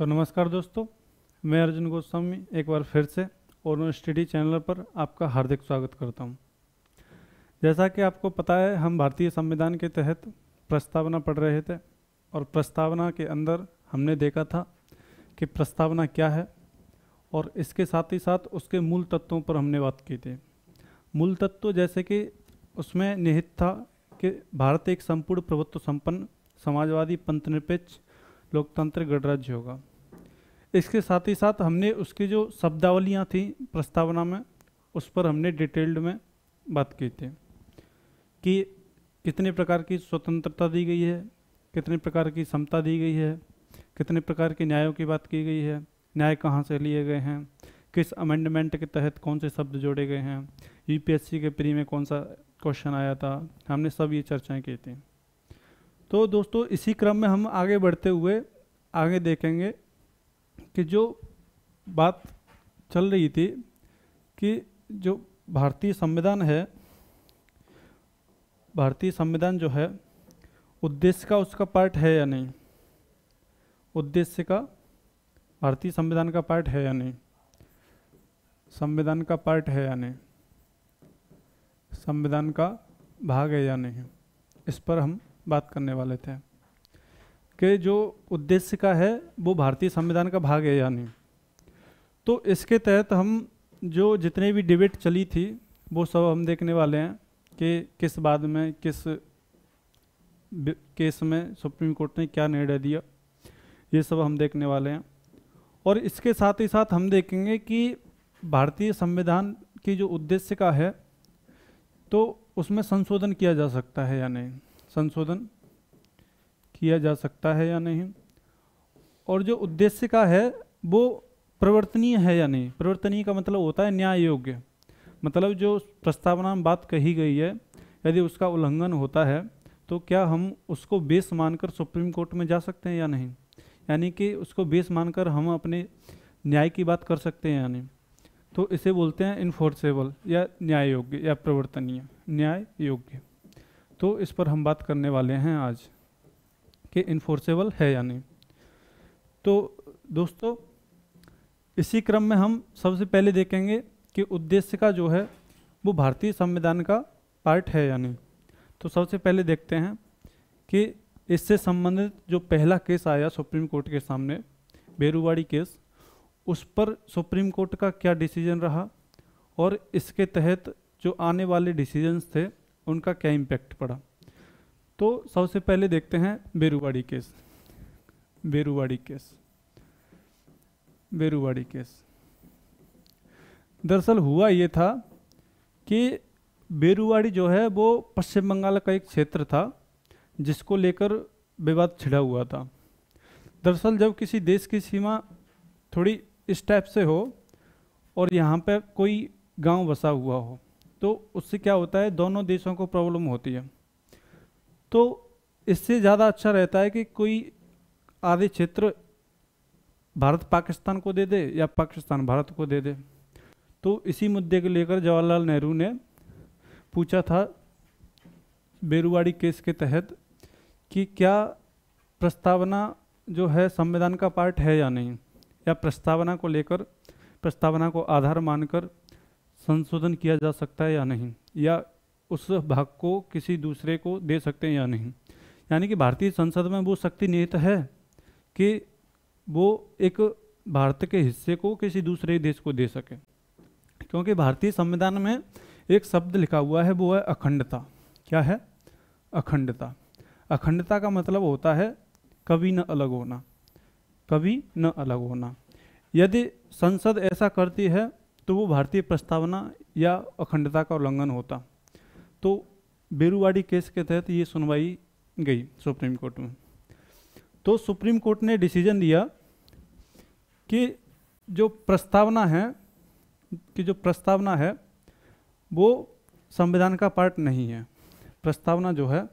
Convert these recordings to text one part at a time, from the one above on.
तो नमस्कार दोस्तों मैं अर्जुन गोस्वामी एक बार फिर से और स्टडी चैनल पर आपका हार्दिक स्वागत करता हूं। जैसा कि आपको पता है हम भारतीय संविधान के तहत प्रस्तावना पढ़ रहे थे और प्रस्तावना के अंदर हमने देखा था कि प्रस्तावना क्या है और इसके साथ ही साथ उसके मूल तत्वों पर हमने बात की थी मूल तत्व जैसे कि उसमें निहित था कि भारत एक संपूर्ण प्रभुत्व संपन्न समाजवादी पंथ लोकतांत्रिक लोकतंत्र गणराज्य होगा तो इसके साथ ही साथ हमने उसकी जो शब्दावलियाँ थी प्रस्तावना में उस पर हमने डिटेल्ड में बात की थी कि कितने प्रकार की स्वतंत्रता दी गई है कितने प्रकार की क्षमता दी गई है कितने प्रकार के न्यायों की बात की गई है न्याय कहाँ से लिए गए हैं किस अमेंडमेंट के तहत कौन से शब्द जोड़े गए हैं यूपीएससी के प्री में कौन सा क्वेश्चन आया था हमने सब ये चर्चाएं की थी तो दोस्तों इसी क्रम में हम आगे बढ़ते हुए आगे देखेंगे कि जो बात चल रही थी कि जो भारतीय संविधान है भारतीय संविधान जो है उद्देश्य का उसका पार्ट है या नहीं उद्देश्य का भारतीय संविधान का पार्ट है या नहीं संविधान का पार्ट है या नहीं संविधान का भाग है या नहीं इस पर हम बात करने वाले थे के जो उद्देश्य का है वो भारतीय संविधान का भाग है या नहीं तो इसके तहत हम जो जितने भी डिबेट चली थी वो सब हम देखने वाले हैं कि किस बाद में किस केस में सुप्रीम कोर्ट ने क्या निर्णय दिया ये सब हम देखने वाले हैं और इसके साथ ही साथ हम देखेंगे कि भारतीय संविधान की जो उद्देश्य का है तो उसमें संशोधन किया जा सकता है या नहीं संशोधन किया जा सकता है या नहीं और जो उद्देश्य का है वो प्रवर्तनीय है या नहीं प्रवर्तनीय का मतलब होता है न्याय योग्य मतलब जो प्रस्तावना में बात कही गई है यदि उसका उल्लंघन होता है तो क्या हम उसको बेस मानकर सुप्रीम कोर्ट में जा सकते हैं या नहीं यानी कि उसको बेस मानकर हम अपने न्याय की बात कर सकते हैं या नहीं तो इसे बोलते हैं इन्फोर्सेबल या न्याय योग्य या प्रवर्तनीय न्याय योग्य तो इस पर हम बात करने वाले हैं आज कि इन्फोर्सेबल है या नहीं तो दोस्तों इसी क्रम में हम सबसे पहले देखेंगे कि उद्देश्य का जो है वो भारतीय संविधान का पार्ट है या नहीं तो सबसे पहले देखते हैं कि इससे संबंधित जो पहला केस आया सुप्रीम कोर्ट के सामने बेरुवाड़ी केस उस पर सुप्रीम कोर्ट का क्या डिसीजन रहा और इसके तहत जो आने वाले डिसीजंस थे उनका क्या इम्पैक्ट पड़ा तो सबसे पहले देखते हैं Berubari case Berubari case Berubari case दरअसल हुआ ये था कि बेरुवाड़ी जो है वो पश्चिम बंगाल का एक क्षेत्र था जिसको लेकर विवाद छिड़ा हुआ था दरअसल जब किसी देश की सीमा थोड़ी इस टाइप से हो और यहाँ पर कोई गांव बसा हुआ हो तो उससे क्या होता है दोनों देशों को प्रॉब्लम होती है तो इससे ज़्यादा अच्छा रहता है कि कोई आधे क्षेत्र भारत पाकिस्तान को दे दे या पाकिस्तान भारत को दे दे तो इसी मुद्दे को लेकर जवाहरलाल नेहरू ने पूछा था बेरुवाड़ी केस के तहत कि क्या प्रस्तावना जो है संविधान का पार्ट है या नहीं या प्रस्तावना को लेकर प्रस्तावना को आधार मानकर संशोधन किया जा सकता है या नहीं या उस भाग को किसी दूसरे को दे सकते हैं या नहीं यानी कि भारतीय संसद में वो शक्ति निहित है कि वो एक भारत के हिस्से को किसी दूसरे देश को दे सके क्योंकि भारतीय संविधान में एक शब्द लिखा हुआ है वो है अखंडता क्या है अखंडता अखंडता का मतलब होता है कभी न अलग होना कभी न अलग होना यदि संसद ऐसा करती है तो वो भारतीय प्रस्तावना या अखंडता का उल्लंघन होता तो बेरूवाड़ी केस के तहत ये सुनवाई गई सुप्रीम कोर्ट में तो सुप्रीम कोर्ट ने डिसीजन दिया कि जो प्रस्तावना है कि जो प्रस्तावना है वो संविधान का पार्ट नहीं है प्रस्तावना जो है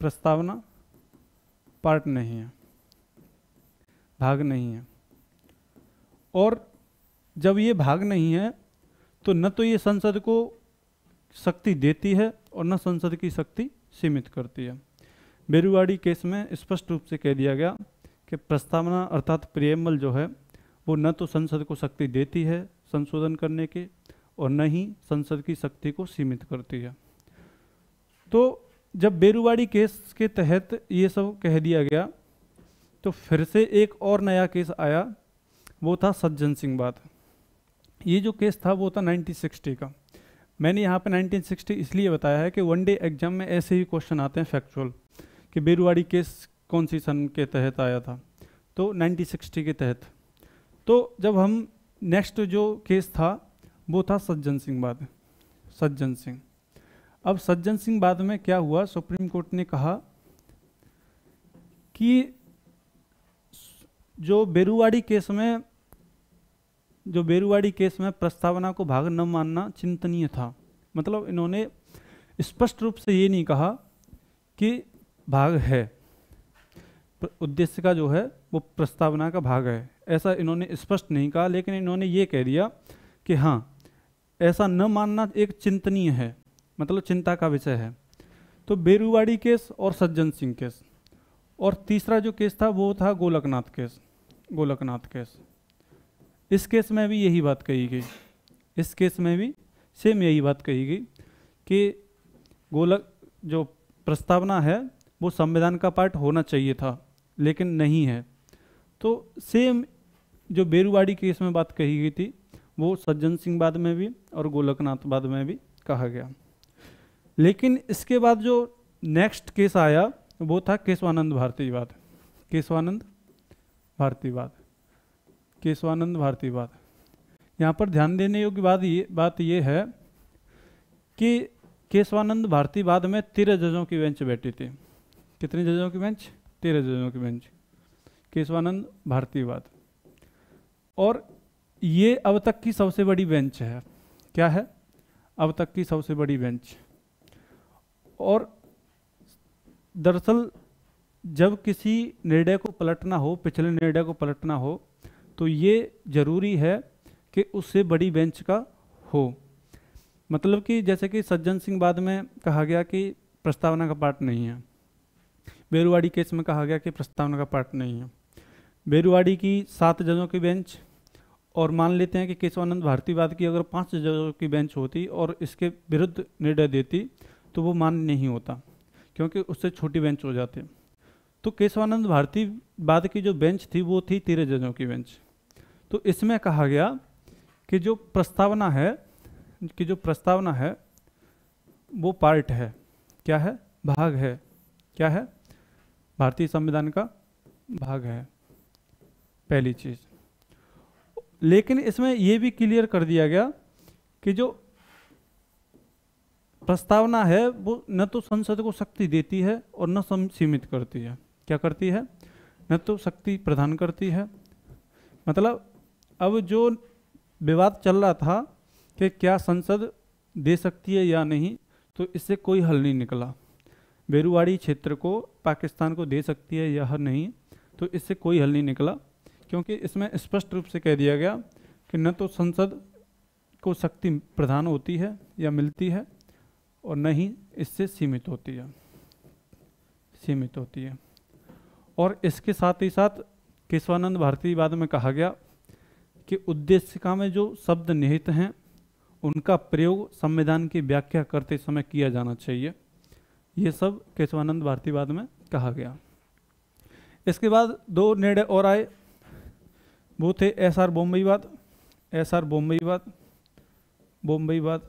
प्रस्तावना पार्ट नहीं है भाग नहीं है और जब ये भाग नहीं है तो न तो ये संसद को शक्ति देती है और न संसद की शक्ति सीमित करती है बेरुवाड़ी केस में स्पष्ट रूप से कह दिया गया कि प्रस्तावना अर्थात प्रियमल जो है वो न तो संसद को शक्ति देती है संशोधन करने की और न ही संसद की शक्ति को सीमित करती है तो जब बेरुवाड़ी केस के तहत ये सब कह दिया गया तो फिर से एक और नया केस आया वो था सज्जन सिंह बात ये जो केस था वो था 1960 का मैंने यहाँ पे 1960 इसलिए बताया है कि वन डे एग्जाम में ऐसे ही क्वेश्चन आते हैं फैक्चुअल कि बेरुवाड़ी केस कौन सी सन के तहत आया था तो 1960 के तहत तो जब हम नेक्स्ट जो केस था वो था सज्जन सिंह बाद सज्जन सिंह अब सज्जन सिंह बाद में क्या हुआ सुप्रीम कोर्ट ने कहा कि जो बेरुवाड़ी केस में जो बेरुवाड़ी केस में प्रस्तावना को भाग न मानना चिंतनीय था मतलब इन्होंने स्पष्ट रूप से ये नहीं कहा कि भाग है उद्देश्य का जो है वो प्रस्तावना का भाग है ऐसा इन्होंने स्पष्ट नहीं कहा लेकिन इन्होंने ये कह दिया कि हाँ ऐसा न मानना एक चिंतनीय है मतलब चिंता का विषय है तो बेरुवाड़ी केस और सज्जन सिंह केस और तीसरा जो केस था वो था गोलकनाथ केस गोलकनाथ केस इस केस में भी यही बात कही गई इस केस में भी सेम यही बात कही गई कि गोलक जो प्रस्तावना है वो संविधान का पार्ट होना चाहिए था लेकिन नहीं है तो सेम जो बेरुवाड़ी केस में बात कही गई थी वो सज्जन सिंह बाद में भी और गोलकनाथ बाद में भी कहा गया लेकिन इसके बाद जो नेक्स्ट केस आया वो था केशवानंद भारतीवाद केशवानंद भारतीवाद केशवानंद भारती बात यहाँ पर ध्यान देने योग्य बात ये बात ये है कि केशवानंद भारती बाद में तेरह जजों की बेंच बैठी थी कितने जजों की बेंच तेरह जजों की बेंच केशवानंद भारती बाद और ये अब तक की सबसे बड़ी बेंच है क्या है अब तक की सबसे बड़ी बेंच और दरअसल जब किसी निर्णय को पलटना हो पिछले निर्णय को पलटना हो तो ये ज़रूरी है कि उससे बड़ी बेंच का हो मतलब कि जैसे कि सज्जन सिंह बाद में कहा गया कि प्रस्तावना का पार्ट नहीं है बेरुवाड़ी केस में कहा गया कि प्रस्तावना का पार्ट नहीं है बेरुवाड़ी की सात जजों की बेंच और मान लेते हैं कि केशवानंद भारतीवाद की अगर पांच जजों की बेंच होती और इसके विरुद्ध निर्णय देती तो वो मान्य नहीं होता क्योंकि उससे छोटी बेंच हो जाती तो केशवानंद भारती बाद की जो बेंच थी वो थी तेरह जजों की बेंच तो इसमें कहा गया कि जो प्रस्तावना है कि जो प्रस्तावना है वो पार्ट है क्या है भाग है क्या है भारतीय संविधान का भाग है पहली चीज़ लेकिन इसमें यह भी क्लियर कर दिया गया कि जो प्रस्तावना है वो न तो संसद को शक्ति देती है और न सीमित करती है क्या करती है न तो शक्ति प्रदान करती है मतलब अब जो विवाद चल रहा था कि क्या संसद दे सकती है या नहीं तो इससे कोई हल नहीं निकला बेरुवाड़ी क्षेत्र को पाकिस्तान को दे सकती है या नहीं तो इससे कोई हल नहीं निकला क्योंकि इसमें स्पष्ट रूप से कह दिया गया कि न तो संसद को शक्ति प्रधान होती है या मिलती है और न ही इससे सीमित होती है सीमित होती है और इसके साथ ही साथ केशवानंद भारती बाद में कहा गया कि उद्देशिका में जो शब्द निहित हैं उनका प्रयोग संविधान की व्याख्या करते समय किया जाना चाहिए ये सब केशवानंद भारतीवाद में कहा गया इसके बाद दो निर्णय और आए वो थे एस आर बॉम्बईवाद एस आर बॉम्बईवाद बॉम्बईवाद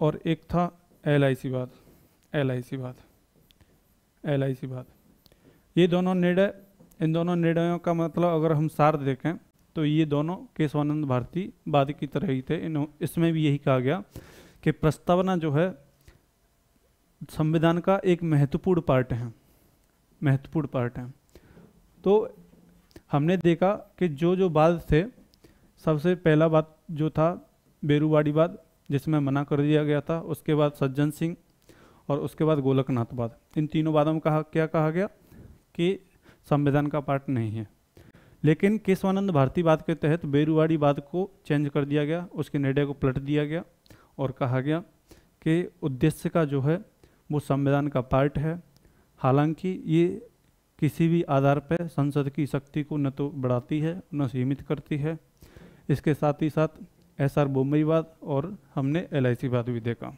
और एक था एल आई सी वाद एल आई सी वाद एल आई सी वाद ये दोनों निर्णय इन दोनों निर्णयों का मतलब अगर हम सार देखें तो ये दोनों केशवानंद भारती बाद की तरह ही थे इन इसमें भी यही कहा गया कि प्रस्तावना जो है संविधान का एक महत्वपूर्ण पार्ट है महत्वपूर्ण पार्ट है तो हमने देखा कि जो जो बाद थे सबसे पहला बात जो था बेरूबाड़ी बाद जिसमें मना कर दिया गया था उसके बाद सज्जन सिंह और उसके बाद गोलकनाथ बाद इन तीनों बादों में कहा क्या कहा गया कि संविधान का पार्ट नहीं है लेकिन केशवानंद भारती बात के तहत बेरुवाड़ी बात को चेंज कर दिया गया उसके निर्णय को पलट दिया गया और कहा गया कि उद्देश्य का जो है वो संविधान का पार्ट है हालांकि ये किसी भी आधार पर संसद की शक्ति को न तो बढ़ाती है न सीमित करती है इसके साथ ही साथ एस आर बोम्बईवाद और हमने एल आई वाद भी देखा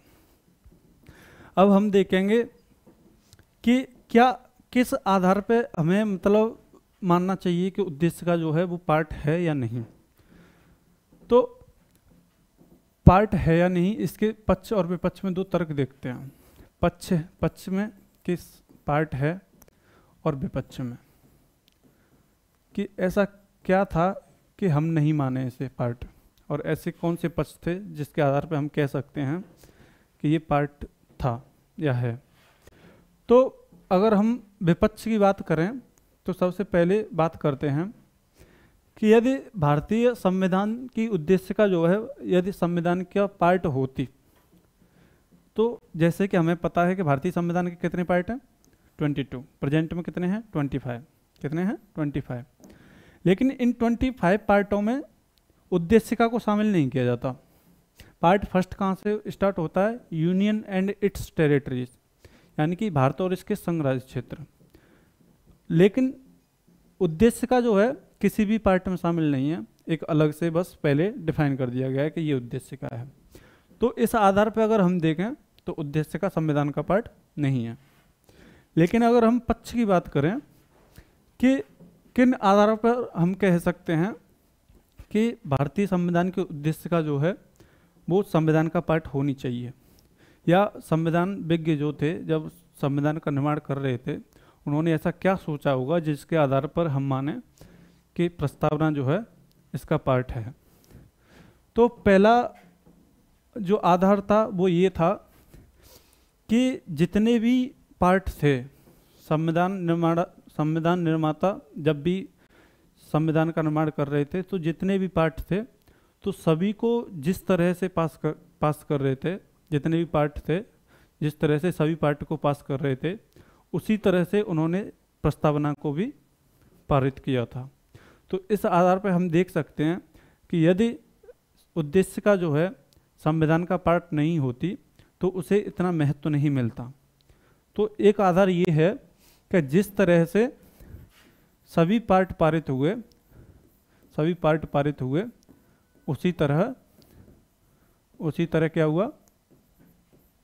अब हम देखेंगे कि क्या किस आधार पर हमें मतलब मानना चाहिए कि उद्देश्य का जो है वो पार्ट है या नहीं तो पार्ट है या नहीं इसके पक्ष और विपक्ष में दो तर्क देखते हैं पक्ष पक्ष में किस पार्ट है और विपक्ष में कि ऐसा क्या था कि हम नहीं माने इसे पार्ट और ऐसे कौन से पक्ष थे जिसके आधार पर हम कह सकते हैं कि ये पार्ट था या है तो अगर हम विपक्ष की बात करें तो सबसे पहले बात करते हैं कि यदि भारतीय संविधान की उद्देश्य का जो है यदि संविधान का पार्ट होती तो जैसे कि हमें पता है कि भारतीय संविधान के कितने पार्ट हैं 22 प्रेजेंट में कितने हैं 25 कितने हैं 25 लेकिन इन 25 पार्टों में उद्देशिका को शामिल नहीं किया जाता पार्ट फर्स्ट कहाँ से स्टार्ट होता है यूनियन एंड इट्स टेरिटरीज यानी कि भारत और इसके संघ राज्य क्षेत्र लेकिन उद्देश्य का जो है किसी भी पार्ट में शामिल नहीं है एक अलग से बस पहले डिफाइन कर दिया गया है कि ये उद्देश्य का है तो इस आधार पर अगर हम देखें तो उद्देश्य का संविधान का पार्ट नहीं है लेकिन अगर हम पक्ष की बात करें कि किन आधारों पर हम कह सकते हैं कि भारतीय संविधान के उद्देश्य का जो है वो संविधान का पार्ट होनी चाहिए या संविधान विज्ञ जो थे जब संविधान का निर्माण कर रहे थे उन्होंने ऐसा क्या सोचा होगा जिसके आधार पर हम माने कि प्रस्तावना जो है इसका पार्ट है तो पहला जो आधार था वो ये था कि जितने भी पार्ट थे संविधान निर्माण संविधान निर्माता जब भी संविधान का निर्माण कर रहे थे तो जितने भी पार्ट थे तो सभी को जिस तरह से पास कर पास कर रहे थे जितने भी पार्ट थे जिस तरह से सभी पार्ट को पास कर रहे थे उसी तरह से उन्होंने प्रस्तावना को भी पारित किया था तो इस आधार पर हम देख सकते हैं कि यदि उद्देश्य का जो है संविधान का पार्ट नहीं होती तो उसे इतना महत्व तो नहीं मिलता तो एक आधार ये है कि जिस तरह से सभी पार्ट पारित हुए सभी पार्ट पारित हुए उसी तरह उसी तरह क्या हुआ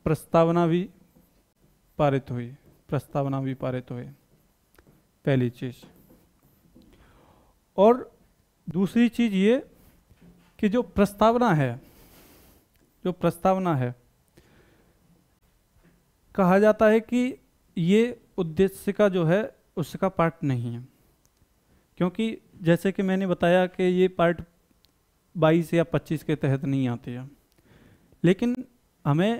प्रस्तावना भी पारित हुई प्रस्तावना भी पारित हुए पहली चीज और दूसरी चीज ये कि जो प्रस्तावना है जो प्रस्तावना है कहा जाता है कि ये उद्देश्य का जो है उसका पार्ट नहीं है क्योंकि जैसे कि मैंने बताया कि ये पार्ट 22 या 25 के तहत नहीं आती है लेकिन हमें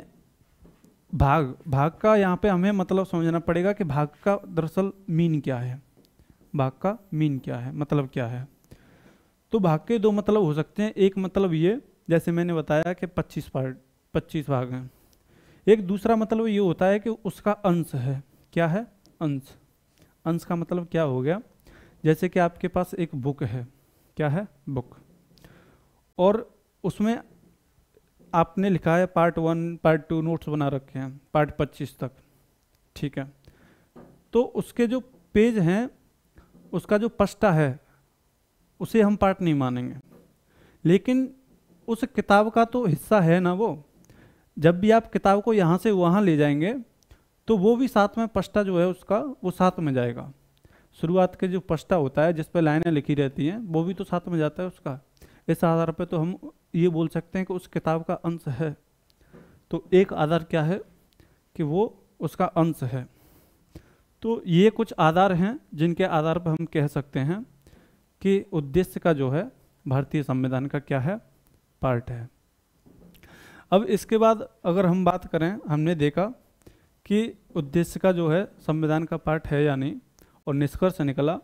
भाग भाग का यहाँ पे हमें मतलब समझना पड़ेगा कि भाग का दरअसल मीन क्या है भाग का मीन क्या है मतलब क्या है तो भाग के दो मतलब हो सकते हैं एक मतलब ये जैसे मैंने बताया कि 25 पार्ट 25 भाग हैं एक दूसरा मतलब ये होता है कि उसका अंश है क्या है अंश अंश का मतलब क्या हो गया जैसे कि आपके पास एक बुक है क्या है बुक और उसमें आपने लिखा है part one part two notes बना रखे हैं पार्ट पच्चीस तक ठीक है तो उसके जो पेज हैं उसका जो पस्टा है उसे हम पार्ट नहीं मानेंगे लेकिन उस किताब का तो हिस्सा है ना वो जब भी आप किताब को यहाँ से वहाँ ले जाएंगे तो वो भी साथ में पस्टा जो है उसका वो साथ में जाएगा शुरुआत के जो पस्टा होता है जिस पर लाइनें लिखी रहती हैं वो भी तो साथ में जाता है उसका इस आधार पर तो हम ये बोल सकते हैं कि उस किताब का अंश है तो एक आधार क्या है कि वो उसका अंश है तो ये कुछ आधार हैं जिनके आधार पर हम कह सकते हैं कि उद्देश्य का जो है भारतीय संविधान का क्या है पार्ट है अब इसके बाद अगर हम बात करें हमने देखा कि उद्देश्य का जो है संविधान का पार्ट है या नहीं और निष्कर्ष निकला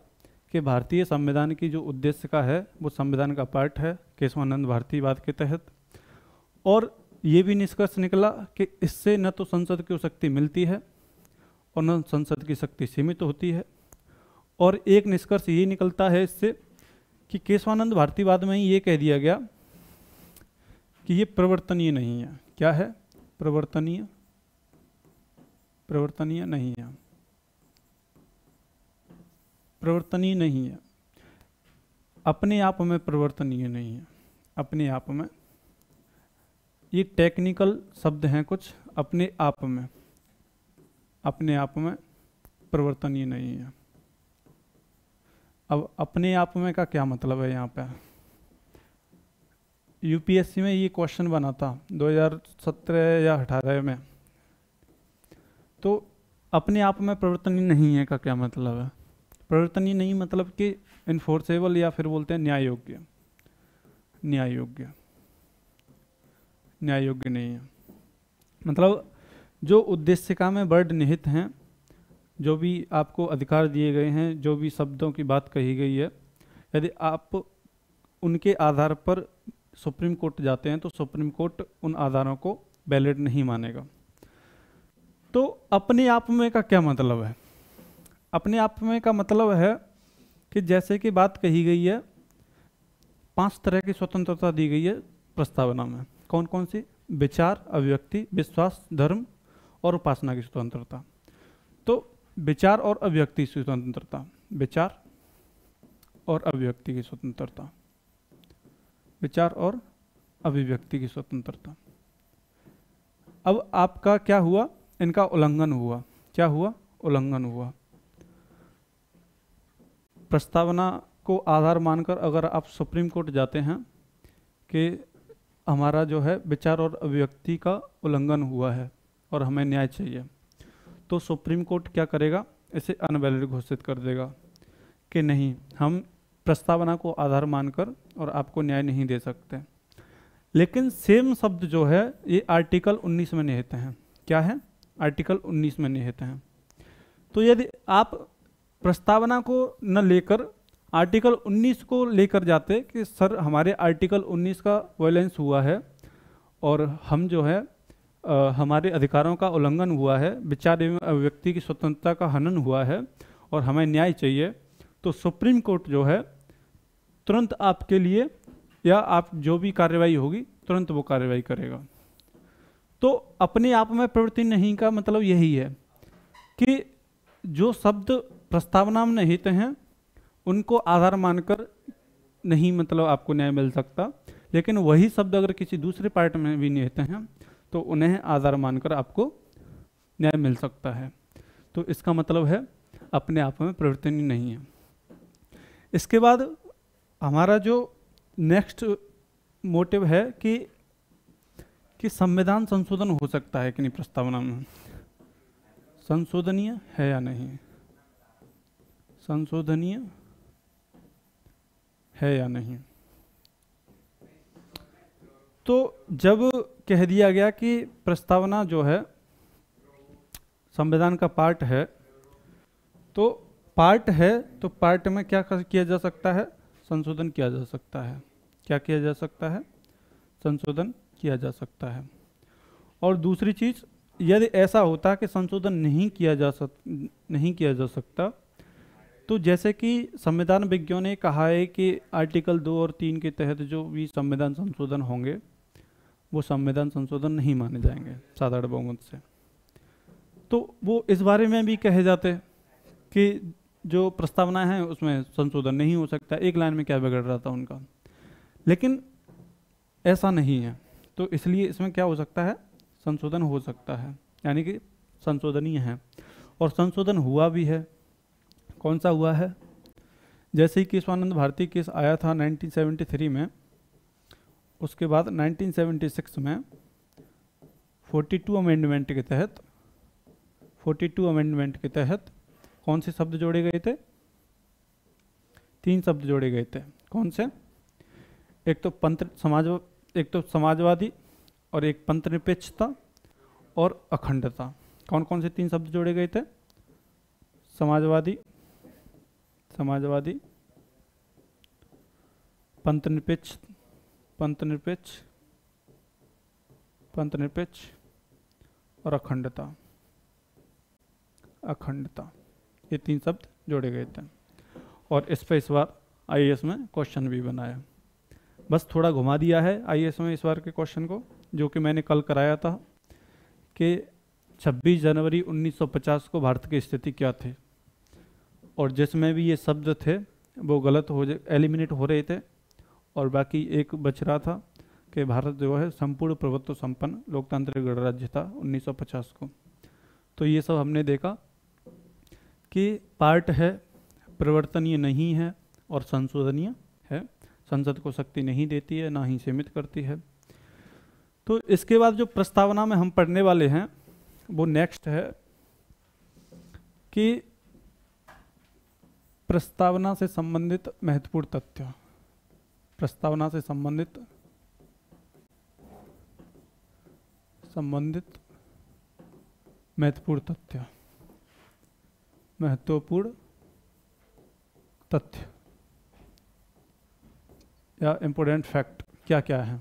कि भारतीय संविधान की जो उद्देश्य का है वो संविधान का पार्ट है केशवानंद भारतीवाद के तहत और ये भी निष्कर्ष निकला कि इससे न तो संसद को शक्ति मिलती है और न संसद की शक्ति सीमित होती है और एक निष्कर्ष ये निकलता है इससे कि केशवानंद भारतीवाद में ही ये कह दिया गया कि ये प्रवर्तनीय नहीं है क्या है प्रवर्तनीय प्रवर्तनीय नहीं है प्रवर्तनीय नहीं है अपने आप में प्रवर्तनीय नहीं है अपने आप में ये टेक्निकल शब्द हैं कुछ अपने आप में अपने आप में प्रवर्तनीय नहीं है अब अपने आप में का क्या मतलब है यहाँ पे यूपीएससी में ये क्वेश्चन बना था 2017 या 18 में तो अपने आप में प्रवर्तनीय नहीं है का क्या मतलब है प्रवर्तनी नहीं मतलब कि इन्फोर्सेबल या फिर बोलते हैं न्याय योग्य न्याय योग्य न्याय योग्य नहीं है मतलब जो उद्देश्य का में वर्ड निहित हैं जो भी आपको अधिकार दिए गए हैं जो भी शब्दों की बात कही गई है यदि आप उनके आधार पर सुप्रीम कोर्ट जाते हैं तो सुप्रीम कोर्ट उन आधारों को वैलिड नहीं मानेगा तो अपने आप में का क्या मतलब है अपने आप में का मतलब है कि जैसे कि बात कही गई है पांच तरह की स्वतंत्रता दी गई है प्रस्तावना में कौन कौन सी विचार अभिव्यक्ति विश्वास धर्म और उपासना की स्वतंत्रता तो विचार और अभिव्यक्ति की स्वतंत्रता विचार और अभिव्यक्ति की स्वतंत्रता विचार और अभिव्यक्ति की स्वतंत्रता अब आपका क्या हुआ इनका उल्लंघन हुआ क्या हुआ उल्लंघन हुआ प्रस्तावना को आधार मानकर अगर आप सुप्रीम कोर्ट जाते हैं कि हमारा जो है विचार और अभिव्यक्ति का उल्लंघन हुआ है और हमें न्याय चाहिए तो सुप्रीम कोर्ट क्या करेगा इसे अनवैलिड घोषित कर देगा कि नहीं हम प्रस्तावना को आधार मानकर और आपको न्याय नहीं दे सकते लेकिन सेम शब्द जो है ये आर्टिकल 19 में निहित हैं क्या है आर्टिकल 19 में निहित हैं तो यदि आप प्रस्तावना को न लेकर आर्टिकल 19 को लेकर जाते कि सर हमारे आर्टिकल 19 का वायलेंस हुआ है और हम जो है आ, हमारे अधिकारों का उल्लंघन हुआ है विचार एवं अभिव्यक्ति की स्वतंत्रता का हनन हुआ है और हमें न्याय चाहिए तो सुप्रीम कोर्ट जो है तुरंत आपके लिए या आप जो भी कार्रवाई होगी तुरंत वो कार्रवाई करेगा तो अपने आप में प्रवृत्ति नहीं का मतलब यही है कि जो शब्द प्रस्तावना में निहित हैं उनको आधार मानकर नहीं मतलब आपको न्याय मिल सकता लेकिन वही शब्द अगर किसी दूसरे पार्ट में भी निहित हैं तो उन्हें आधार मानकर आपको न्याय मिल सकता है तो इसका मतलब है अपने आप में प्रवृत्ति नहीं है इसके बाद हमारा जो नेक्स्ट मोटिव है कि कि संविधान संशोधन हो सकता है कि नहीं प्रस्तावना में संशोधनीय है या नहीं संशोधनीय है या नहीं तो जब कह दिया गया कि प्रस्तावना जो है संविधान का पार्ट है तो पार्ट है तो पार्ट में क्या किया जा सकता है संशोधन किया जा सकता है क्या किया जा सकता है संशोधन किया जा सकता है और दूसरी चीज़ यदि ऐसा होता कि संशोधन नहीं किया जा सक नहीं किया जा सकता तो जैसे कि संविधान विज्ञों ने कहा है कि आर्टिकल दो और तीन के तहत जो भी संविधान संशोधन होंगे वो संविधान संशोधन नहीं माने जाएंगे साधारण बहुमत से तो वो इस बारे में भी कहे जाते कि जो प्रस्तावना है उसमें संशोधन नहीं हो सकता एक लाइन में क्या बिगड़ रहा था उनका लेकिन ऐसा नहीं है तो इसलिए इसमें क्या हो सकता है संशोधन हो सकता है यानी कि संशोधनीय है और संशोधन हुआ भी है कौन सा हुआ है जैसे ही केशवानंद भारती केस आया था 1973 में उसके बाद 1976 में 42 अमेंडमेंट के तहत 42 अमेंडमेंट के तहत कौन से शब्द जोड़े गए थे तीन शब्द जोड़े गए थे कौन से एक तो पंथ समाज एक तो समाजवादी और एक पंथ निरपेक्षता और अखंडता कौन कौन से तीन शब्द जोड़े गए थे समाजवादी समाजवादी पंत निरपेक्ष पंथ निरपेक्ष पंत निरपेक्ष और अखंडता अखंडता ये तीन शब्द जोड़े गए थे और इस पर इस बार आई में क्वेश्चन भी बनाया बस थोड़ा घुमा दिया है आई में इस बार के क्वेश्चन को जो कि मैंने कल कराया था कि 26 जनवरी 1950 को भारत की स्थिति क्या थी और जिसमें भी ये शब्द थे वो गलत हो एलिमिनेट हो रहे थे और बाकी एक बच रहा था कि भारत जो है संपूर्ण प्रभुत्व संपन्न लोकतांत्रिक गणराज्य था 1950 को तो ये सब हमने देखा कि पार्ट है परिवर्तनीय नहीं है और संशोधनीय है संसद को शक्ति नहीं देती है ना ही सीमित करती है तो इसके बाद जो प्रस्तावना में हम पढ़ने वाले हैं वो नेक्स्ट है कि प्रस्तावना से संबंधित महत्वपूर्ण तथ्य प्रस्तावना से संबंधित संबंधित महत्वपूर्ण तथ्य महत्वपूर्ण तथ्य या इम्पोर्टेंट फैक्ट क्या क्या है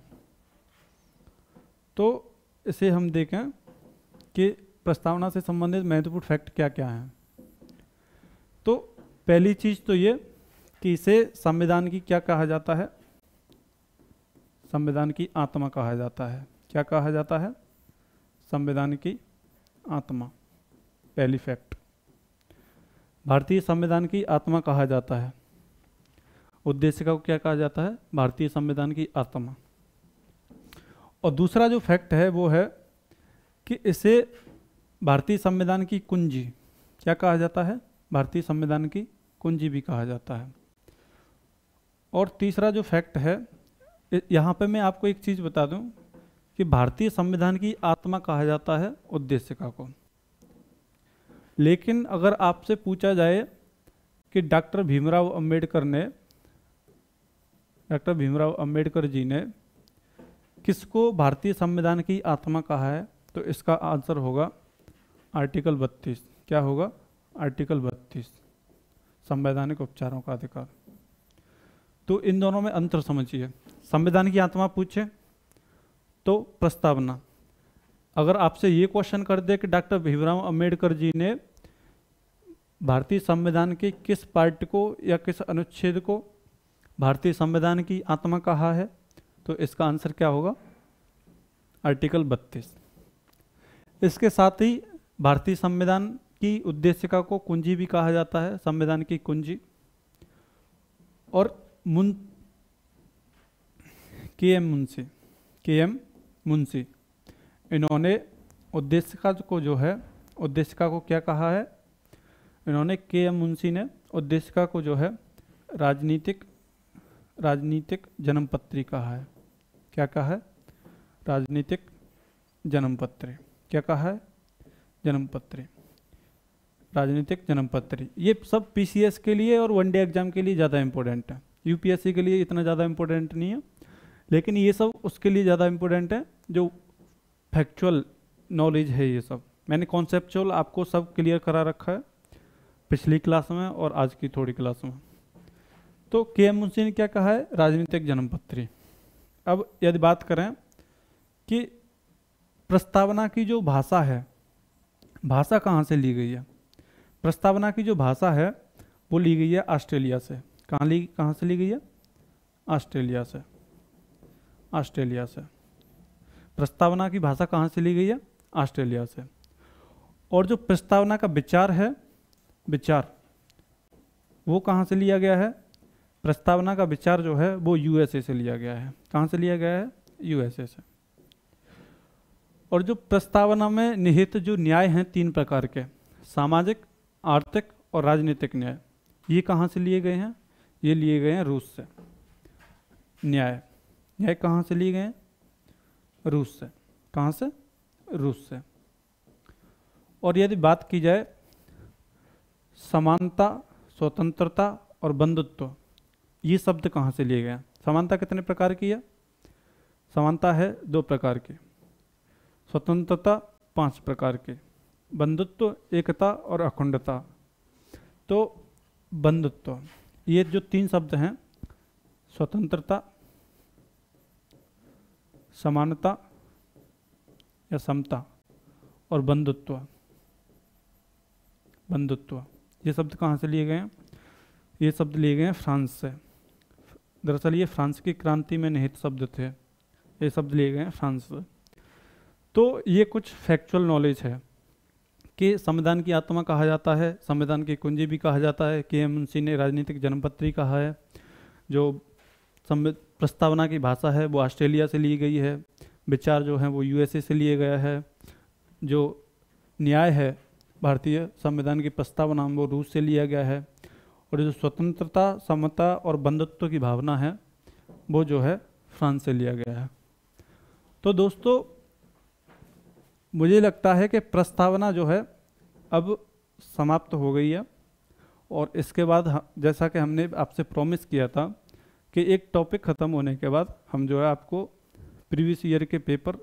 तो इसे हम देखें कि प्रस्तावना से संबंधित महत्वपूर्ण फैक्ट क्या क्या हैं तो पहली चीज़ तो ये कि इसे संविधान की क्या कहा जाता है संविधान की आत्मा कहा जाता है क्या कहा जाता है संविधान की आत्मा पहली फैक्ट भारतीय संविधान की आत्मा कहा जाता है उद्देश्य का क्या कहा जाता है भारतीय संविधान की आत्मा और दूसरा जो फैक्ट है वो है कि इसे भारतीय संविधान की कुंजी क्या कहा जाता है भारतीय संविधान की कुंजी भी कहा जाता है और तीसरा जो फैक्ट है यहाँ पे मैं आपको एक चीज़ बता दूँ कि भारतीय संविधान की आत्मा कहा जाता है उद्देशिका को लेकिन अगर आपसे पूछा जाए कि डॉक्टर भीमराव अंबेडकर ने डॉक्टर भीमराव अंबेडकर जी ने किसको भारतीय संविधान की आत्मा कहा है तो इसका आंसर होगा आर्टिकल बत्तीस क्या होगा आर्टिकल बत्तीस संवैधानिक उपचारों का अधिकार तो इन दोनों में अंतर समझिए संविधान की आत्मा पूछे तो प्रस्तावना अगर आपसे ये क्वेश्चन कर दे कि डॉक्टर भीमराव अम्बेडकर जी ने भारतीय संविधान के किस पार्ट को या किस अनुच्छेद को भारतीय संविधान की आत्मा कहा है तो इसका आंसर क्या होगा आर्टिकल 32 इसके साथ ही भारतीय संविधान की उद्देशिका को कुंजी भी कहा जाता है संविधान की कुंजी और मुन के एम मुंशी के एम मुंशी इन्होंने उद्देशिका को जो है उद्देशिका को क्या कहा है इन्होंने के एम मुंशी ने उद्देशिका को जो है राजनीतिक राजनीतिक जन्मपत्री कहा है क्या कहा है राजनीतिक जन्मपत्री क्या कहा है जन्मपत्री राजनीतिक जन्मपत्री ये सब पीसीएस के लिए और वन डे एग्जाम के लिए ज़्यादा इम्पोर्टेंट है यूपीएससी के लिए इतना ज़्यादा इम्पोर्टेंट नहीं है लेकिन ये सब उसके लिए ज़्यादा इम्पोर्टेंट है जो फैक्चुअल नॉलेज है ये सब मैंने कॉन्सेप्चुअल आपको सब क्लियर करा रखा है पिछली क्लास में और आज की थोड़ी क्लास में तो के एम मुंशी ने क्या कहा है राजनीतिक जन्मपत्री अब यदि बात करें कि प्रस्तावना की जो भाषा है भाषा कहाँ से ली गई है प्रस्तावना की जो भाषा है वो ली गई है ऑस्ट्रेलिया से कहाँ ली कहाँ से ली गई है ऑस्ट्रेलिया से ऑस्ट्रेलिया से प्रस्तावना की भाषा कहाँ से ली गई है ऑस्ट्रेलिया से और जो प्रस्तावना का विचार है विचार वो कहाँ से लिया गया है प्रस्तावना का विचार जो है वो यूएसए से लिया गया है कहाँ से लिया गया है यूएसए से और जो प्रस्तावना में निहित जो न्याय हैं तीन प्रकार के सामाजिक आर्थिक और राजनीतिक न्याय ये कहाँ से लिए गए हैं ये लिए गए हैं रूस से न्याय न्याय कहाँ से लिए गए हैं रूस से कहाँ से रूस से और यदि बात की जाए समानता स्वतंत्रता और बंधुत्व ये शब्द कहाँ से लिए गए हैं समानता कितने प्रकार की है समानता है दो प्रकार की स्वतंत्रता पांच प्रकार की बंधुत्व एकता और अखंडता तो बंधुत्व ये जो तीन शब्द हैं स्वतंत्रता समानता या समता और बंधुत्व बंधुत्व ये शब्द कहाँ से लिए गए हैं ये शब्द लिए गए हैं फ्रांस से दरअसल ये फ्रांस की क्रांति में निहित शब्द थे ये शब्द लिए गए हैं फ्रांस से तो ये कुछ फैक्चुअल नॉलेज है के संविधान की आत्मा कहा जाता है संविधान की कुंजी भी कहा जाता है के एम मुंशी ने राजनीतिक जन्मपत्री कहा है जो प्रस्तावना की भाषा है वो ऑस्ट्रेलिया से ली गई है विचार जो है वो यूएसए से लिए गया है जो न्याय है भारतीय संविधान की प्रस्तावना वो रूस से लिया गया है और जो स्वतंत्रता समता और बंधुत्व की भावना है वो जो है फ्रांस से लिया गया है तो दोस्तों मुझे लगता है कि प्रस्तावना जो है अब समाप्त हो गई है और इसके बाद जैसा कि हमने आपसे प्रॉमिस किया था कि एक टॉपिक ख़त्म होने के बाद हम जो है आपको प्रीवियस ईयर के पेपर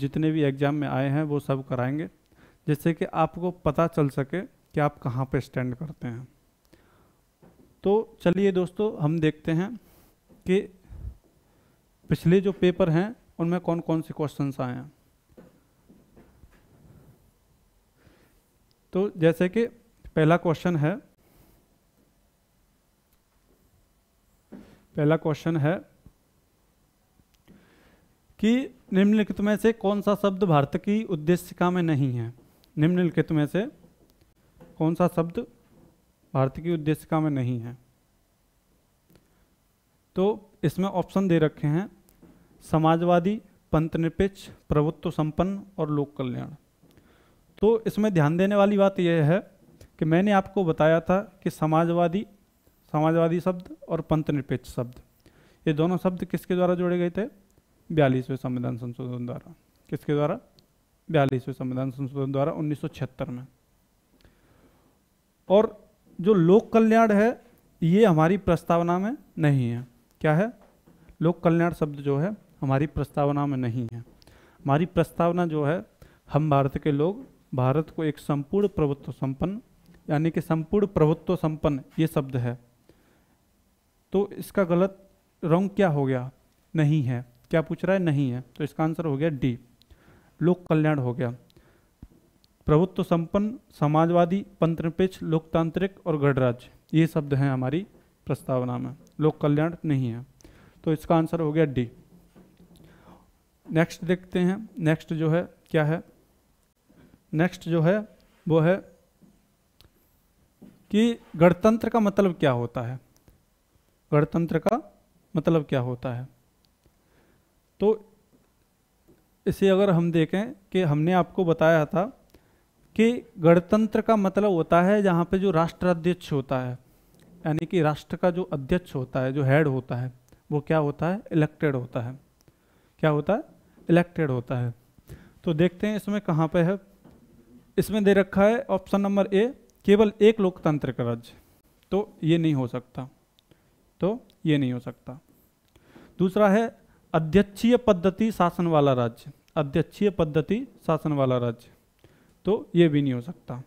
जितने भी एग्ज़ाम में आए हैं वो सब कराएंगे जिससे कि आपको पता चल सके कि आप कहाँ पे स्टैंड करते हैं तो चलिए दोस्तों हम देखते हैं कि पिछले जो पेपर हैं उनमें कौन कौन से क्वेश्चंस आए हैं तो जैसे कि पहला क्वेश्चन है पहला क्वेश्चन है कि निम्नलिखित में से कौन सा शब्द भारत की उद्देशिका में नहीं है निम्नलिखित में से कौन सा शब्द भारत की उद्देशिका में नहीं है तो इसमें ऑप्शन दे रखे हैं समाजवादी पंथ निरपेक्ष प्रभुत्व संपन्न और लोक कल्याण तो इसमें ध्यान देने वाली बात यह है कि मैंने आपको बताया था कि समाजवादी समाजवादी शब्द और पंथ शब्द ये दोनों शब्द किसके द्वारा जोड़े गए थे बयालीसवें संविधान संशोधन द्वारा किसके द्वारा बयालीसवें संविधान संशोधन द्वारा उन्नीस में और जो लोक कल्याण है ये हमारी प्रस्तावना में नहीं है क्या है लोक कल्याण शब्द जो है हमारी प्रस्तावना में नहीं है हमारी प्रस्तावना जो है हम भारत के लोग भारत को एक संपूर्ण प्रभुत्व संपन्न यानी कि संपूर्ण प्रभुत्व संपन्न ये शब्द है तो इसका गलत रंग क्या हो गया नहीं है क्या पूछ रहा है नहीं है तो इसका आंसर हो गया डी लोक कल्याण हो गया प्रभुत्व संपन्न समाजवादी पंथनिरपेक्ष लोकतांत्रिक और गणराज्य ये शब्द हैं हमारी प्रस्तावना में लोक कल्याण नहीं है तो इसका आंसर हो गया डी नेक्स्ट देखते हैं नेक्स्ट जो है क्या है नेक्स्ट जो है वो है कि गणतंत्र का मतलब क्या होता है गणतंत्र का मतलब क्या होता है तो इसे अगर हम देखें कि हमने आपको बताया था कि गणतंत्र का मतलब होता है जहाँ पे जो राष्ट्राध्यक्ष होता है यानी कि राष्ट्र का जो अध्यक्ष होता है जो हेड होता है वो क्या होता है इलेक्टेड होता है क्या होता है इलेक्टेड होता है तो देखते हैं इसमें कहाँ पे है इसमें दे रखा है ऑप्शन नंबर ए केवल एक लोकतंत्र का राज्य तो ये नहीं हो सकता तो ये नहीं हो सकता दूसरा है अध्यक्षीय पद्धति शासन वाला राज्य अध्यक्षीय पद्धति शासन वाला राज्य तो ये भी नहीं हो सकता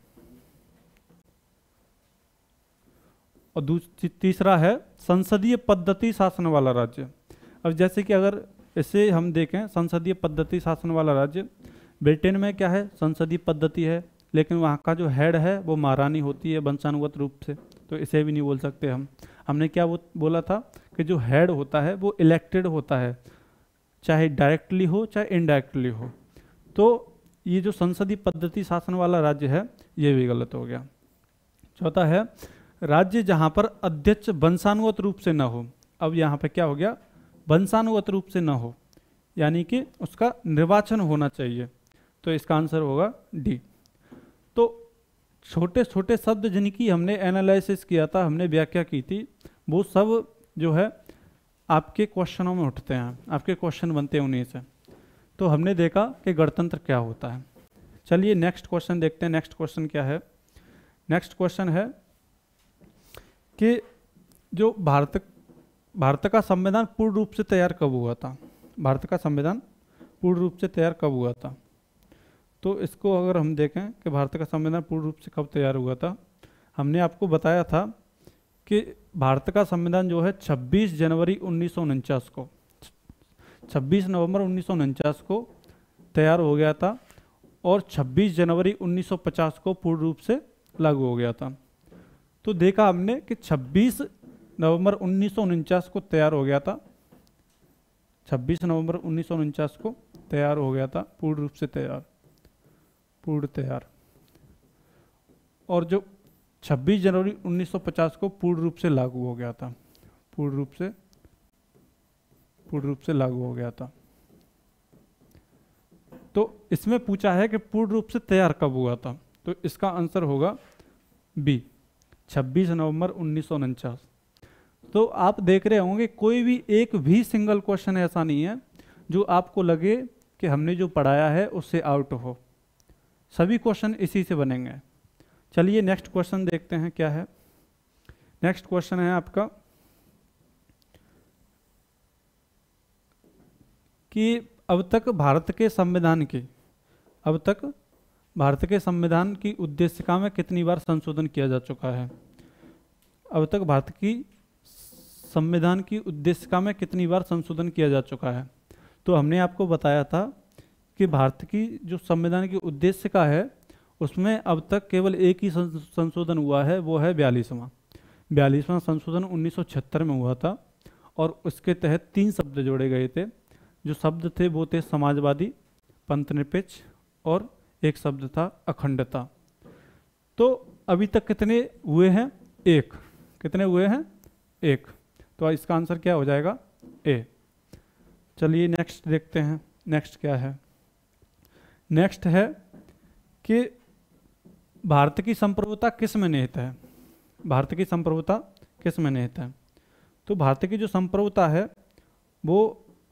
और तीसरा है संसदीय पद्धति शासन वाला राज्य अब जैसे कि अगर इसे हम देखें संसदीय पद्धति शासन वाला राज्य ब्रिटेन में क्या है संसदीय पद्धति है लेकिन वहाँ का जो हेड है वो महारानी होती है वंशानुगत रूप से तो इसे भी नहीं बोल सकते हम हमने क्या वो बोला था कि जो हेड होता है वो इलेक्टेड होता है चाहे डायरेक्टली हो चाहे इनडायरेक्टली हो तो ये जो संसदीय पद्धति शासन वाला राज्य है ये भी गलत हो गया चौथा है राज्य जहाँ पर अध्यक्ष वंशानुगत रूप से न हो अब यहाँ पर क्या हो गया वंशानुगत रूप से न हो यानी कि उसका निर्वाचन होना चाहिए तो इसका आंसर होगा डी तो छोटे छोटे शब्द जिनकी हमने एनालिसिस किया था हमने व्याख्या की थी वो सब जो है आपके क्वेश्चनों में उठते हैं आपके क्वेश्चन बनते हैं उन्हीं से तो हमने देखा कि गणतंत्र क्या होता है चलिए नेक्स्ट क्वेश्चन देखते हैं नेक्स्ट क्वेश्चन क्या है नेक्स्ट क्वेश्चन है कि जो भारत भारत का संविधान पूर्ण रूप से तैयार कब हुआ था भारत का संविधान पूर्ण रूप से तैयार कब हुआ था तो इसको अगर हम देखें कि भारत का संविधान पूर्ण रूप से कब तैयार हुआ था हमने आपको बताया था कि भारत का संविधान जो है 26 जनवरी उन्नीस को 26 नवंबर उन्नीस को तैयार हो गया था और 26 जनवरी 1950 को पूर्ण रूप से लागू हो गया था तो देखा हमने कि 26 नवंबर उन्नीस को तैयार हो गया था 26 नवंबर उन्नीस को तैयार हो गया था पूर्ण रूप से तैयार पूर्ण त्यौहार और जो 26 जनवरी 1950 को पूर्ण रूप से लागू हो गया था पूर्ण रूप से पूर्ण रूप से लागू हो गया था तो इसमें पूछा है कि पूर्ण रूप से तैयार कब हुआ था तो इसका आंसर होगा बी 26 नवंबर उन्नीस तो आप देख रहे होंगे कोई भी एक भी सिंगल क्वेश्चन ऐसा नहीं है जो आपको लगे कि हमने जो पढ़ाया है उससे आउट हो सभी क्वेश्चन इसी से बनेंगे चलिए नेक्स्ट क्वेश्चन देखते हैं क्या है नेक्स्ट क्वेश्चन है आपका कि अब तक भारत के संविधान की अब तक भारत के संविधान की उद्देशिका में कितनी बार संशोधन किया जा चुका है अब तक भारत की संविधान की उद्देशिका में कितनी बार संशोधन किया जा चुका है तो हमने आपको बताया था कि भारत की जो संविधान के उद्देश्य का है उसमें अब तक केवल एक ही संशोधन हुआ है वो है बयालीसवां बयालीसवां संशोधन 1976 में हुआ था और उसके तहत तीन शब्द जोड़े गए थे जो शब्द थे वो थे समाजवादी पंथनिरपेक्ष और एक शब्द था अखंडता तो अभी तक कितने हुए हैं एक कितने हुए हैं एक तो इसका आंसर क्या हो जाएगा ए चलिए नेक्स्ट देखते हैं नेक्स्ट क्या है नेक्स्ट है कि भारत की संप्रभुता किस में निहित है भारत की संप्रभुता किस में निहित है तो भारत की जो संप्रभुता है वो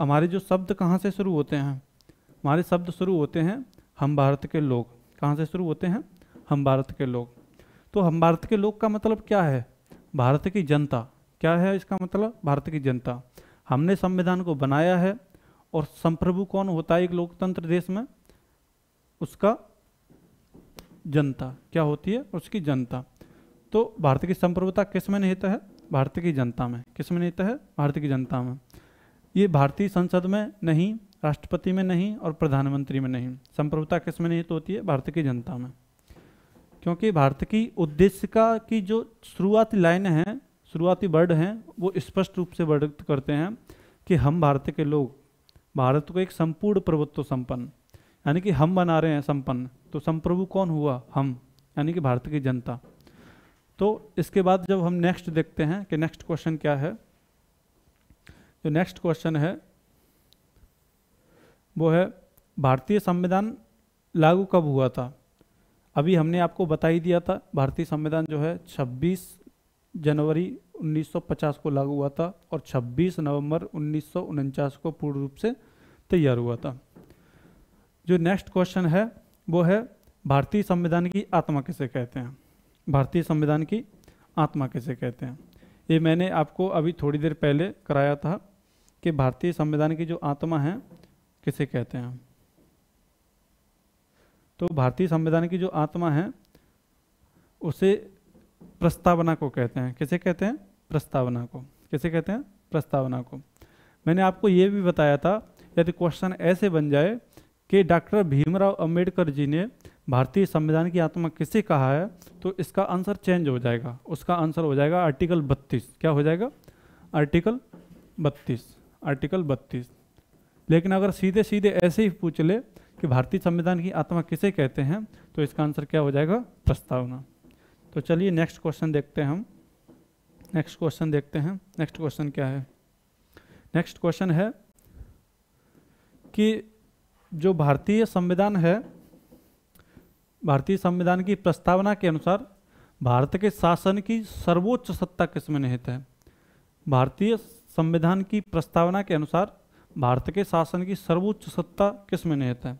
हमारे जो शब्द कहाँ से शुरू होते हैं हमारे शब्द शुरू होते हैं हम भारत के लोग कहाँ से शुरू होते हैं हम भारत के लोग तो हम भारत के लोग का मतलब क्या है भारत की जनता क्या है इसका मतलब भारत की जनता हमने संविधान को बनाया है और संप्रभु कौन होता है एक लोकतंत्र देश में उसका जनता क्या होती है उसकी जनता तो भारत की संप्रभुता किस में निहित है भारत की जनता में किस में निहित है भारत की जनता में ये भारतीय संसद में नहीं राष्ट्रपति में नहीं और प्रधानमंत्री में नहीं संप्रभुता किस में निहित होती है भारत की जनता में क्योंकि भारत की उद्देश्य का की जो शुरुआती लाइन है शुरुआती वर्ड हैं वो स्पष्ट रूप से वर्णित करते हैं कि हम भारत के लोग भारत को एक संपूर्ण प्रभुत्व संपन्न यानी कि हम बना रहे हैं संपन्न तो संप्रभु कौन हुआ हम यानी कि भारत की जनता तो इसके बाद जब हम नेक्स्ट देखते हैं कि नेक्स्ट क्वेश्चन क्या है जो नेक्स्ट क्वेश्चन है वो है भारतीय संविधान लागू कब हुआ था अभी हमने आपको बता ही दिया था भारतीय संविधान जो है 26 जनवरी 1950 को लागू हुआ था और 26 नवंबर उन्नीस को पूर्ण रूप से तैयार हुआ था जो नेक्स्ट क्वेश्चन है वो है भारतीय संविधान की आत्मा किसे कहते हैं भारतीय संविधान की आत्मा किसे कहते हैं ये मैंने आपको अभी थोड़ी देर पहले कराया था कि भारतीय संविधान की जो आत्मा है किसे कहते हैं तो भारतीय संविधान की जो आत्मा है उसे प्रस्तावना को कहते हैं किसे कहते हैं प्रस्तावना को किसे कहते हैं प्रस्तावना को मैंने आपको ये भी बताया था यदि क्वेश्चन ऐसे बन जाए कि डॉक्टर भीमराव अंबेडकर जी ने भारतीय संविधान की आत्मा किसे कहा है तो इसका आंसर चेंज हो जाएगा उसका आंसर हो जाएगा आर्टिकल बत्तीस क्या हो जाएगा आर्टिकल बत्तीस आर्टिकल बत्तीस लेकिन अगर सीधे सीधे ऐसे ही पूछ ले कि भारतीय संविधान की आत्मा किसे कहते हैं तो इसका आंसर क्या हो जाएगा प्रस्तावना तो चलिए नेक्स्ट क्वेश्चन देखते हैं हम नेक्स्ट क्वेश्चन देखते हैं नेक्स्ट क्वेश्चन क्या है नेक्स्ट क्वेश्चन है कि जो भारतीय संविधान है भारतीय संविधान की प्रस्तावना के अनुसार भारत के शासन की सर्वोच्च सत्ता किसमें निहित है भारतीय संविधान की प्रस्तावना के अनुसार भारत के शासन की सर्वोच्च सत्ता किसमें निहित है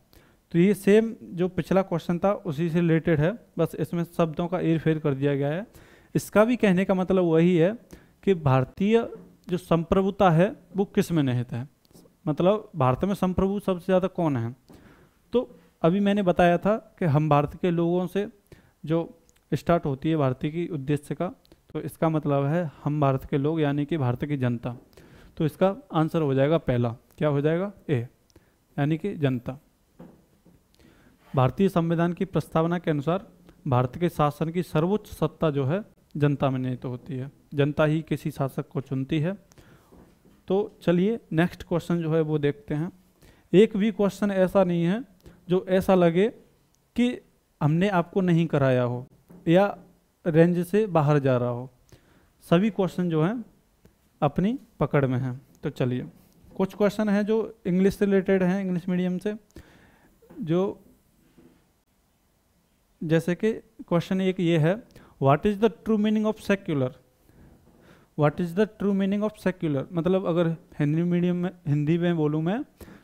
तो ये सेम जो पिछला क्वेश्चन था उसी से रिलेटेड है बस इसमें शब्दों का हेरफेर कर दिया गया है इसका भी कहने का मतलब वही है कि भारतीय जो संप्रभुता है वो किस में निहित है मतलब भारत में संप्रभु सबसे ज़्यादा कौन है तो अभी मैंने बताया था कि हम भारत के लोगों से जो स्टार्ट होती है भारत की उद्देश्य का तो इसका मतलब है हम भारत के लोग यानी कि भारत की जनता तो इसका आंसर हो जाएगा पहला क्या हो जाएगा ए यानी कि जनता भारतीय संविधान की प्रस्तावना के अनुसार भारत के शासन की सर्वोच्च सत्ता जो है जनता में नहीं तो होती है जनता ही किसी शासक को चुनती है तो चलिए नेक्स्ट क्वेश्चन जो है वो देखते हैं एक भी क्वेश्चन ऐसा नहीं है जो ऐसा लगे कि हमने आपको नहीं कराया हो या रेंज से बाहर जा रहा हो सभी क्वेश्चन जो हैं अपनी पकड़ में हैं तो चलिए कुछ क्वेश्चन हैं जो इंग्लिश से रिलेटेड हैं इंग्लिश मीडियम से जो जैसे कि क्वेश्चन एक ये है what is the true meaning of secular what is the true meaning of secular मतलब अगर हिंदी मीडियम में हिंदी में बोलूँ मैं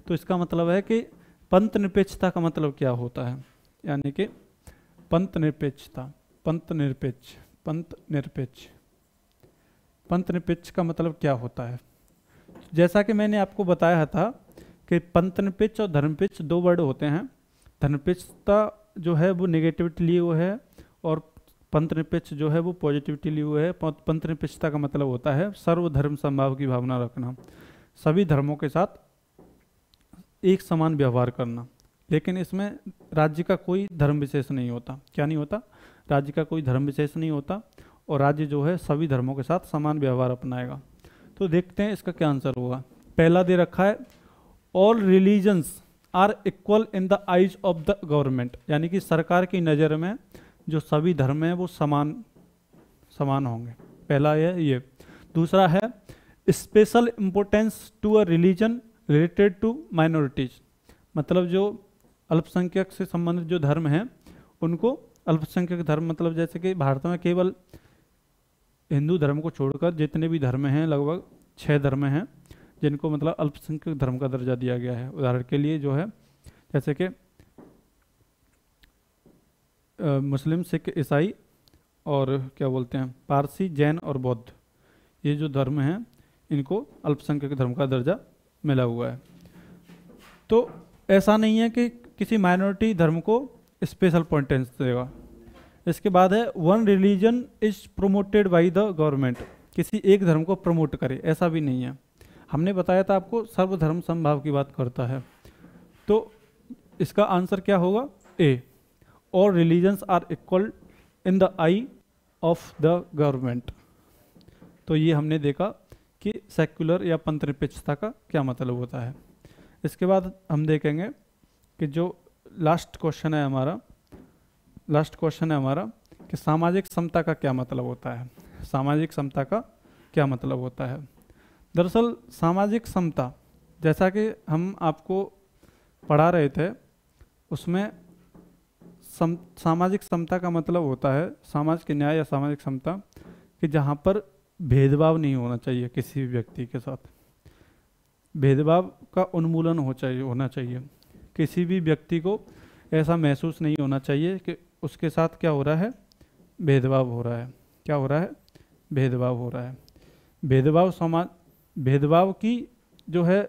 तो इसका मतलब है कि पंत निरपेक्षता का मतलब क्या होता है यानी कि पंत निरपेक्षता पंत निरपेक्ष पंत निरपेक्ष पंत निरपेक्ष का मतलब क्या होता है जैसा कि मैंने आपको बताया था कि पंत निरपेक्ष और धर्मपेक्ष दो वर्ड होते हैं धर्मपेक्षता जो है वो निगेटिविटी लिए हुए है और पंथ निरपेक्ष जो है वो पॉजिटिविटी लिए हुए है पंथ निरपेक्षता का मतलब होता है सर्वधर्म संभाव की भावना रखना सभी धर्मों के साथ एक समान व्यवहार करना लेकिन इसमें राज्य का कोई धर्म विशेष नहीं होता क्या नहीं होता राज्य का कोई धर्म विशेष नहीं होता और राज्य जो है सभी धर्मों के साथ समान व्यवहार अपनाएगा तो देखते हैं इसका क्या आंसर होगा पहला दे रखा है all religions are equal in the eyes of the government यानी कि सरकार की नज़र में जो सभी धर्म हैं वो समान समान होंगे पहला है ये दूसरा है special importance to a religion related to minorities मतलब जो अल्पसंख्यक से संबंधित जो धर्म हैं उनको अल्पसंख्यक धर्म मतलब जैसे कि भारत में केवल हिंदू धर्म को छोड़कर जितने भी धर्म हैं लगभग छः धर्म हैं जिनको मतलब अल्पसंख्यक धर्म का दर्जा दिया गया है उदाहरण के लिए जो है जैसे कि मुस्लिम सिख ईसाई और क्या बोलते हैं पारसी जैन और बौद्ध ये जो धर्म हैं इनको अल्पसंख्यक धर्म का दर्जा मिला हुआ है तो ऐसा नहीं है कि किसी माइनॉरिटी धर्म को स्पेशल पॉइंटेंस देगा इसके बाद है one religion is promoted by the government किसी एक धर्म को प्रमोट करे ऐसा भी नहीं है हमने बताया था आपको सर्वधर्म संभाव की बात करता है तो इसका आंसर क्या होगा ए और religions are equal in the eye of the government तो ये हमने देखा कि सेक्युलर या पंथनिरपेक्षता का क्या मतलब होता है इसके बाद हम देखेंगे कि जो लास्ट क्वेश्चन है हमारा लास्ट क्वेश्चन है हमारा कि सामाजिक समता का क्या मतलब होता है सामाजिक समता का क्या मतलब होता है दरअसल सामाजिक समता जैसा कि हम आपको पढ़ा रहे थे उसमें सम सामाजिक समता का मतलब होता है सामाजिक न्याय या सामाजिक समता कि जहाँ पर भेदभाव नहीं होना चाहिए किसी भी व्यक्ति के साथ भेदभाव का उन्मूलन हो चाहिए होना चाहिए किसी भी व्यक्ति को ऐसा महसूस नहीं होना चाहिए कि उसके साथ क्या हो रहा है भेदभाव हो रहा है क्या हो रहा है भेदभाव हो रहा है भेदभाव समाज भेदभाव की जो है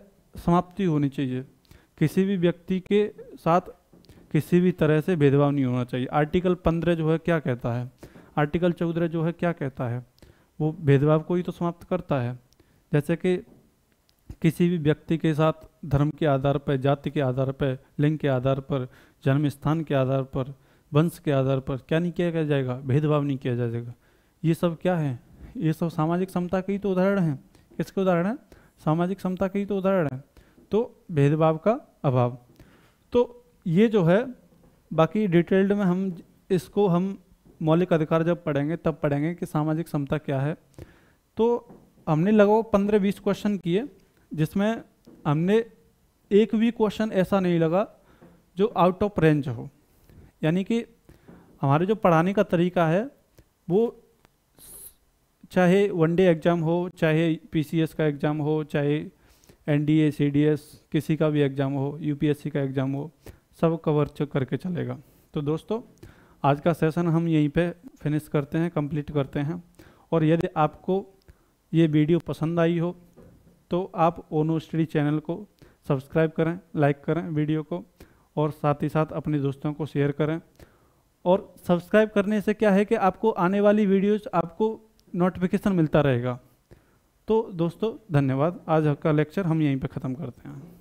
समाप्ति होनी चाहिए किसी भी व्यक्ति के साथ किसी भी तरह से भेदभाव नहीं होना चाहिए आर्टिकल पंद्रह जो है क्या कहता है आर्टिकल चौदह जो है क्या कहता है वो भेदभाव को ही तो समाप्त करता है जैसे कि किसी भी व्यक्ति के साथ धर्म के आधार पर जाति के आधार पर लिंग के आधार पर जन्म स्थान के आधार पर वंश के आधार पर क्या नहीं किया जाएगा भेदभाव नहीं किया जाएगा ये सब क्या है ये सब सामाजिक समता के ही तो उदाहरण हैं किसके उदाहरण हैं सामाजिक समता के ही तो उदाहरण हैं तो भेदभाव का अभाव तो ये जो है बाकी डिटेल्ड में हम इसको हम मौलिक अधिकार जब पढ़ेंगे तब पढ़ेंगे कि सामाजिक समता क्या है तो हमने लगभग पंद्रह बीस क्वेश्चन किए जिसमें हमने एक भी क्वेश्चन ऐसा नहीं लगा जो आउट ऑफ रेंज हो यानी कि हमारे जो पढ़ाने का तरीका है वो चाहे वन डे एग्ज़ाम हो चाहे पीसीएस का एग्ज़ाम हो चाहे एनडीए सीडीएस किसी का भी एग्ज़ाम हो यूपीएससी का एग्ज़ाम हो सब कवर करके चलेगा तो दोस्तों आज का सेशन हम यहीं पे फिनिश करते हैं कंप्लीट करते हैं और यदि आपको ये वीडियो पसंद आई हो तो आप ओनो स्टडी चैनल को सब्सक्राइब करें लाइक करें वीडियो को और साथ ही साथ अपने दोस्तों को शेयर करें और सब्सक्राइब करने से क्या है कि आपको आने वाली वीडियोज़ आपको नोटिफिकेशन मिलता रहेगा तो दोस्तों धन्यवाद आज का लेक्चर हम यहीं पर ख़त्म करते हैं